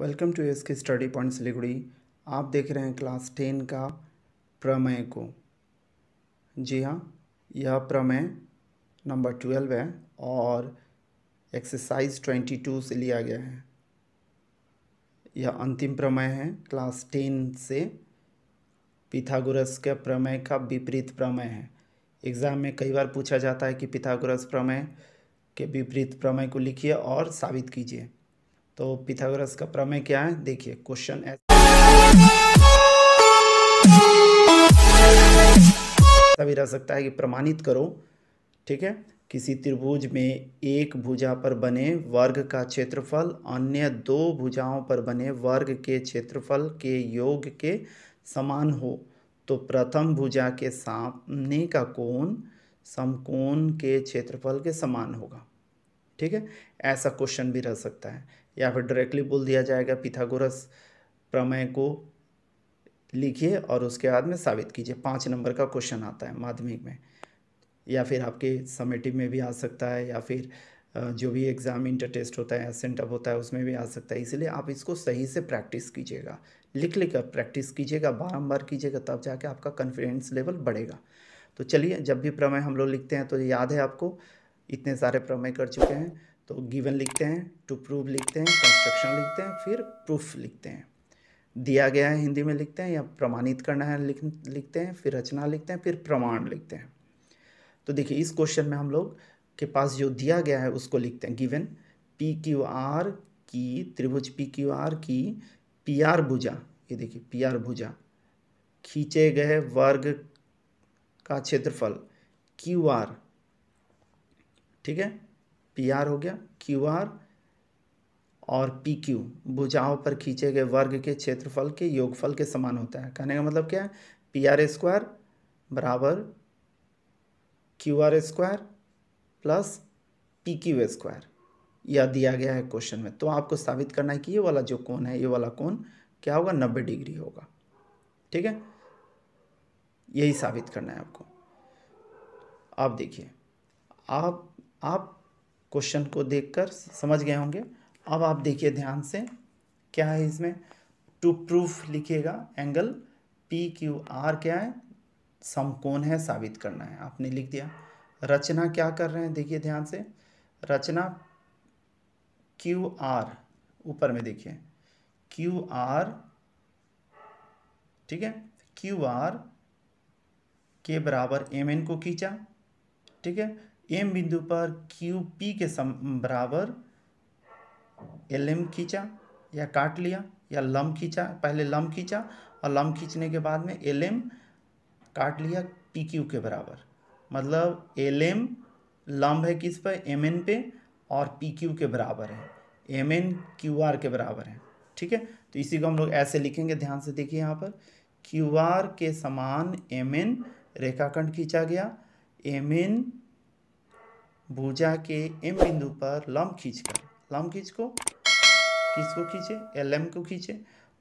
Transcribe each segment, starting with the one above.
welcome to S K study point Siliguri आप देख रहे हैं क्लास टेन का प्रमेय को जी हाँ यह प्रमेय नंबर ट्वेल्व है और एक्सरसाइज ट्वेंटी टू से लिया गया है यह अंतिम प्रमेय है क्लास टेन से पिथागोरस के प्रमेय का विपरीत प्रमेय है एग्ज़ाम में कई बार पूछा जाता है कि पिथागोरस प्रमेय के विपरीत प्रमेय को लिखिए और साबित कीजिए तो पिथागोरस का प्रमेय क्या है देखिए क्वेश्चन ऐसा भी रह सकता है कि प्रमाणित करो ठीक है किसी त्रिभुज में एक भुजा पर बने वर्ग का क्षेत्रफल अन्य दो भुजाओं पर बने वर्ग के क्षेत्रफल के योग के समान हो तो प्रथम भुजा के सामने का कोण समकोण के क्षेत्रफल के समान होगा ठीक है ऐसा क्वेश्चन भी रह सकता है या फिर डायरेक्टली बोल दिया जाएगा पिथागोरस प्रमेय को लिखिए और उसके बाद में साबित कीजिए पाँच नंबर का क्वेश्चन आता है माध्यमिक में या फिर आपके समेटिव में भी आ सकता है या फिर जो भी एग्ज़ाम इंटर टेस्ट होता है सेंटअप होता है उसमें भी आ सकता है इसलिए आप इसको सही से प्रैक्टिस कीजिएगा लिख लेकर प्रैक्टिस कीजिएगा बारम्बार कीजिएगा तब जाके आपका कॉन्फिडेंस लेवल बढ़ेगा तो चलिए जब भी प्रमेय हम लोग लिखते हैं तो याद है आपको इतने सारे प्रमेय कर चुके हैं तो गिवन लिखते हैं टू प्रूव लिखते हैं कंस्ट्रक्शन लिखते हैं फिर प्रूफ लिखते हैं दिया गया है हिंदी में लिखते हैं या प्रमाणित करना है लिख लिखते हैं फिर रचना लिखते हैं फिर प्रमाण लिखते हैं तो देखिए इस क्वेश्चन में हम लोग के पास जो दिया गया है उसको लिखते हैं गिवन पी क्यू आर की त्रिभुज पी क्यू आर की पी आर भुजा ये देखिए पी आर भुजा खींचे गए वर्ग का क्षेत्रफल क्यू आर ठीक है पी आर हो गया क्यू आर और पी क्यू भुजाओं पर खींचे गए वर्ग के क्षेत्रफल के योगफल के समान होता है कहने का मतलब क्या है पी आर स्क्वायर बराबर Q R square plus P Q square यह दिया गया है क्वेश्चन में तो आपको साबित करना है कि ये वाला जो कोण है ये वाला कोण क्या होगा नब्बे डिग्री होगा ठीक है यही साबित करना है आपको आप देखिए आप आप क्वेश्चन को देखकर समझ गए होंगे अब आप देखिए ध्यान से क्या है इसमें टू प्रूफ लिखिएगा एंगल पी क्यू आर क्या है समकोण है साबित करना है आपने लिख दिया रचना क्या कर रहे हैं देखिए ध्यान से रचना क्यू आर ऊपर में देखिए क्यू आर ठीक है क्यू आर के बराबर एम एन को खींचा ठीक है एम बिंदु पर क्यू पी के सम बराबर एल एम खींचा या काट लिया या लम खींचा पहले लम खींचा और लम खींचने के बाद में एल एम काट लिया पी क्यू के बराबर मतलब एल एम लम्ब है किस पर एम एन पे और पी क्यू के बराबर है एम एन क्यू आर के बराबर है ठीक है तो इसी को हम लोग ऐसे लिखेंगे ध्यान से देखिए यहाँ पर क्यू आर के समान एम एन रेखाखंड खींचा गया एम एन भुजा के एम बिंदु पर लम खींच कर लम खींच को किसको खींचे एल एम को खींचे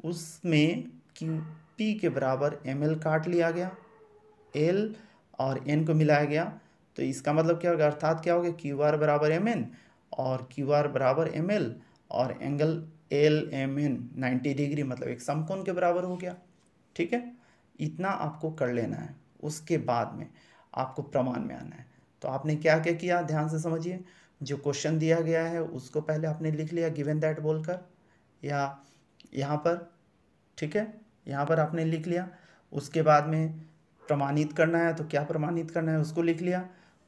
उसमें क्यू पी के बराबर एम एल काट लिया गया एल और एन को मिलाया गया तो इसका मतलब क्या होगा अर्थात क्या होगा क्यू आर बराबर एम एन और क्यू आर बराबर एम एल और angle L M N ninety degree मतलब एक समकोण के बराबर हो गया ठीक है इतना आपको कर लेना है उसके बाद में आपको प्रमाण में आना है तो आपने क्या क्या किया ध्यान से समझिए जो क्वेश्चन दिया गया है उसको पहले आपने लिख लिया गिवन दैट बोलकर या यहाँ पर ठीक है यहाँ पर आपने लिख लिया उसके बाद में प्रमाणित करना है तो क्या प्रमाणित करना है उसको लिख लिया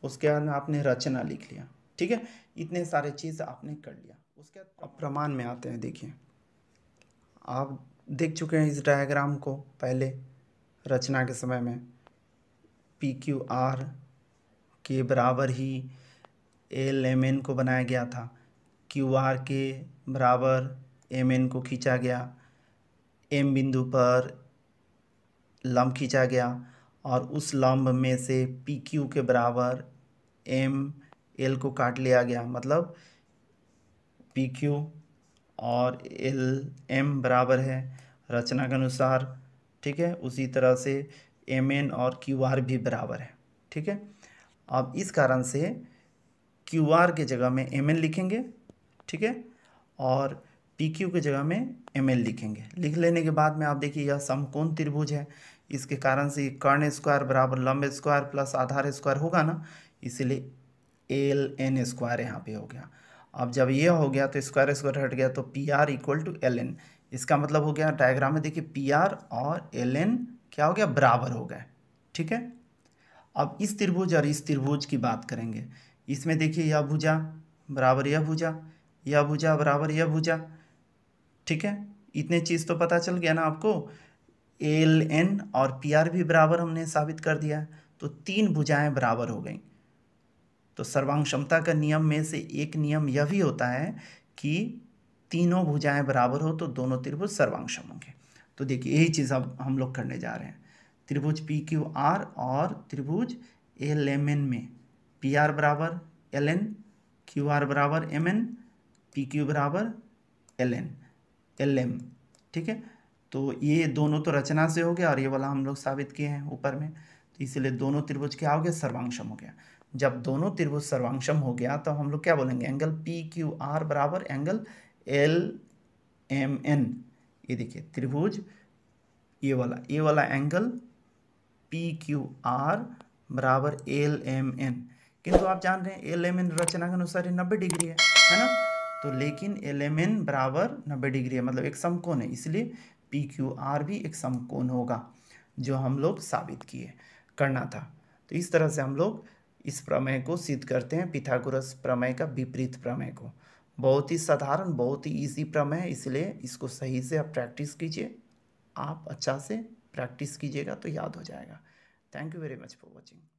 उसके बाद आपने रचना लिख लिया ठीक है इतने सारे चीज़ आपने कर लिया उसके बाद प्रमाण में आते हैं देखिए आप देख चुके हैं इस डायग्राम को पहले रचना के समय में पी क्यू आर के बराबर ही एल एम एन को बनाया गया था क्यू आर के बराबर एम एन को खींचा गया एम बिंदु पर लम्ब खींचा गया और उस लम्ब में से पी क्यू के बराबर एम एल को काट लिया गया मतलब पी क्यू और एल एम बराबर है रचना के अनुसार ठीक है उसी तरह से एम एन और क्यू आर भी बराबर है ठीक है आप इस कारण से क्यू आर के जगह में एम एन लिखेंगे ठीक है और पी क्यू के जगह में एम एल लिखेंगे लिख लेने के बाद में आप देखिए यह समकोण त्रिभुज है इसके कारण से कर्ण स्क्वायर बराबर लंब स्क्वायर प्लस आधार स्क्वायर होगा ना इसीलिए एल एन स्क्वायर यहाँ पे हो गया अब जब यह हो गया तो स्क्वायर स्क्वायर हट गया तो P R equal to L N इसका मतलब हो गया डायग्राम में देखिए पी आर और एल एन क्या हो गया बराबर हो गया ठीक है अब इस त्रिभुज और इस त्रिभुज की बात करेंगे इसमें देखिए यह भुजा बराबर यह भुजा यह भुजा बराबर यह भुजा ठीक है इतने चीज़ तो पता चल गया ना आपको एल एन और पी आर भी बराबर हमने साबित कर दिया तो तीन भुजाएं बराबर हो गई तो सर्वांग क्षमता का नियम में से एक नियम यह भी होता है कि तीनों भुजाएं बराबर हो तो दोनों त्रिभुज सर्वांगक्षम होंगे तो देखिए यही चीज़ अब हम लोग करने जा रहे हैं त्रिभुज पी क्यू आर और त्रिभुज एल एम एन में पी आर बराबर एल एन क्यू आर बराबर एम एन पी क्यू बराबर एल एन एल एम ठीक है तो ये दोनों तो रचना से हो गया और ये वाला हम लोग साबित किए हैं ऊपर में तो इसीलिए दोनों त्रिभुज क्या हो गया सर्वांशम हो गया जब दोनों त्रिभुज सर्वांशम हो गया तो हम लोग क्या बोलेंगे एंगल पी क्यू आर बराबर एंगल एल एम एन ये देखिए त्रिभुज ये वाला ये वाला एंगल पी क्यू आर बराबर एल एम एन किंतु आप जान रहे हैं एल एम एन रचना के अनुसार ये नब्बे डिग्री है है ना तो लेकिन एल एम एन बराबर नब्बे डिग्री है मतलब एक समकोण है इसलिए पी क्यू आर भी एक समकोण होगा जो हम लोग साबित किए करना था तो इस तरह से हम लोग इस प्रमेय को सिद्ध करते हैं पिथागोरस प्रमेय का विपरीत प्रमेय को बहुत ही साधारण बहुत ही ईजी प्रमेय है इसलिए इसको सही से आप प्रैक्टिस कीजिए आप अच्छा से प्रैक्टिस कीजिएगा तो याद हो जाएगा thank you very much for watching